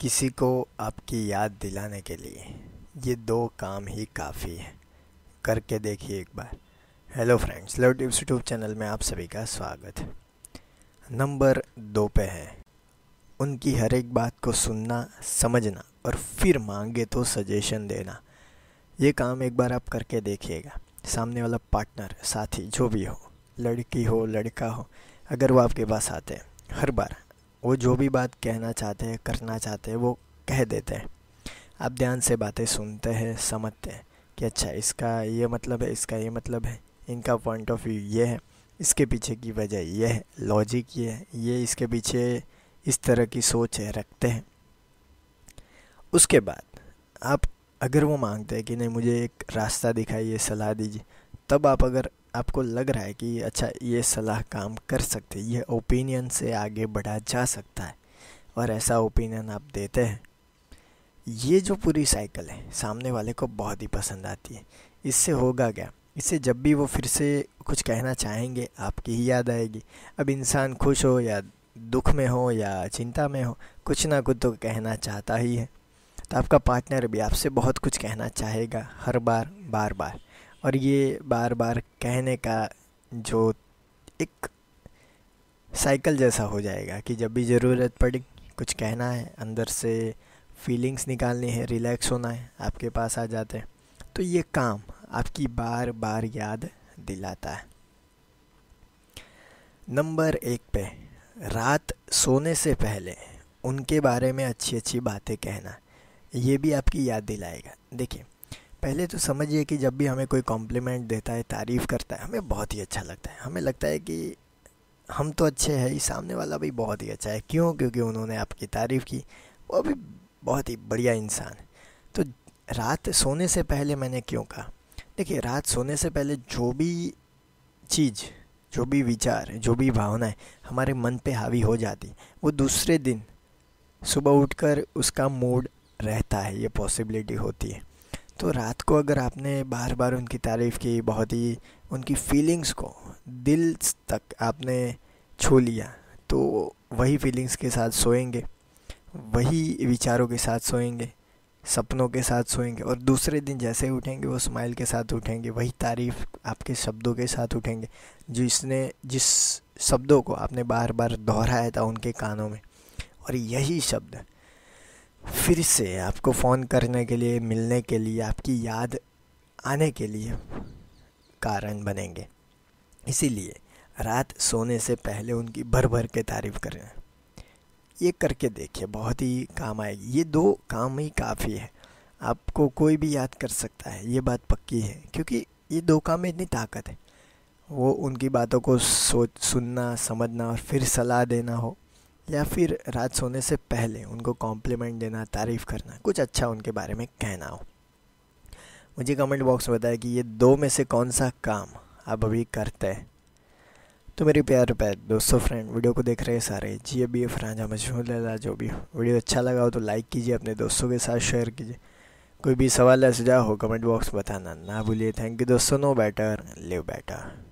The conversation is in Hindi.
किसी को आपकी याद दिलाने के लिए ये दो काम ही काफ़ी है करके देखिए एक बार hello friends love YouTube channel में आप सभी का स्वागत है नंबर दो पे है उनकी हर एक बात को सुनना समझना और फिर मांगे तो सजेशन देना ये काम एक बार आप करके देखिएगा सामने वाला पार्टनर साथी जो भी हो लड़की हो लड़का हो अगर वो आपके पास आते हैं हर बार वो जो भी बात कहना चाहते हैं करना चाहते हैं वो कह देते हैं आप ध्यान से बातें सुनते हैं समझते हैं कि अच्छा इसका ये मतलब है इसका ये मतलब है इनका पॉइंट ऑफ व्यू ये है इसके पीछे की वजह यह है लॉजिक ये है ये इसके पीछे इस तरह की सोच है रखते हैं उसके बाद आप अगर वो मांगते हैं कि नहीं मुझे एक रास्ता दिखाइए सलाह दीजिए तब आप अगर आपको लग रहा है कि अच्छा ये सलाह काम कर सकती है ये ओपिनियन से आगे बढ़ा जा सकता है और ऐसा ओपिनियन आप देते हैं ये जो पूरी साइकिल है सामने वाले को बहुत ही पसंद आती है इससे होगा क्या इससे जब भी वो फिर से कुछ कहना चाहेंगे आपकी ही याद आएगी अब इंसान खुश हो या दुख में हो या चिंता में हो कुछ ना कुछ तो कहना चाहता ही है तो आपका पार्टनर भी आपसे बहुत कुछ कहना चाहेगा हर बार बार बार और ये बार बार कहने का जो एक साइकिल जैसा हो जाएगा कि जब भी ज़रूरत पड़ी कुछ कहना है अंदर से फीलिंग्स निकालनी है रिलैक्स होना है आपके पास आ जाते हैं तो ये काम आपकी बार बार याद दिलाता है नंबर एक पे रात सोने से पहले उनके बारे में अच्छी अच्छी बातें कहना ये भी आपकी याद दिलाएगा देखिए पहले तो समझिए कि जब भी हमें कोई कॉम्प्लीमेंट देता है तारीफ़ करता है हमें बहुत ही अच्छा लगता है हमें लगता है कि हम तो अच्छे हैं ये सामने वाला भी बहुत ही अच्छा है क्यों क्योंकि उन्होंने आपकी तारीफ़ की वो भी बहुत ही बढ़िया इंसान है तो रात सोने से पहले मैंने क्यों कहा देखिए रात सोने से पहले जो भी चीज़ जो भी विचार जो भी भावनाएं हमारे मन पे हावी हो जाती वो दूसरे दिन सुबह उठकर उसका मूड रहता है ये पॉसिबिलिटी होती है तो रात को अगर आपने बार बार उनकी तारीफ़ की बहुत ही उनकी फीलिंग्स को दिल तक आपने छू लिया तो वही फीलिंग्स के साथ सोएंगे वही विचारों के साथ सोएंगे सपनों के साथ सोएंगे और दूसरे दिन जैसे उठेंगे वो स्माइल के साथ उठेंगे वही तारीफ़ आपके शब्दों के साथ उठेंगे जिसने जिस शब्दों को आपने बार बार दोहराया था उनके कानों में और यही शब्द फिर से आपको फ़ोन करने के लिए मिलने के लिए आपकी याद आने के लिए कारण बनेंगे इसीलिए रात सोने से पहले उनकी भर भर के तारीफ़ करें ये करके देखिए बहुत ही काम आएगी ये दो काम ही काफ़ी है आपको कोई भी याद कर सकता है ये बात पक्की है क्योंकि ये दो काम में इतनी ताकत है वो उनकी बातों को सोच सुनना समझना और फिर सलाह देना हो या फिर रात सोने से पहले उनको कॉम्प्लीमेंट देना तारीफ़ करना कुछ अच्छा उनके बारे में कहना हो मुझे कमेंट बॉक्स में बताया कि ये दो में से कौन सा काम आप अभी करते हैं तो मेरे प्यार प्यार दोस्तों फ्रेंड वीडियो को देख रहे हैं सारे जी अभी ये फ्रांझा मजहूर जो भी वीडियो अच्छा लगा हो तो लाइक कीजिए अपने दोस्तों के साथ शेयर कीजिए कोई भी सवाल या सुझाव हो कमेंट बॉक्स बताना ना भूलिए थैंक यू दोस्तों नो बेटर लिव बेटर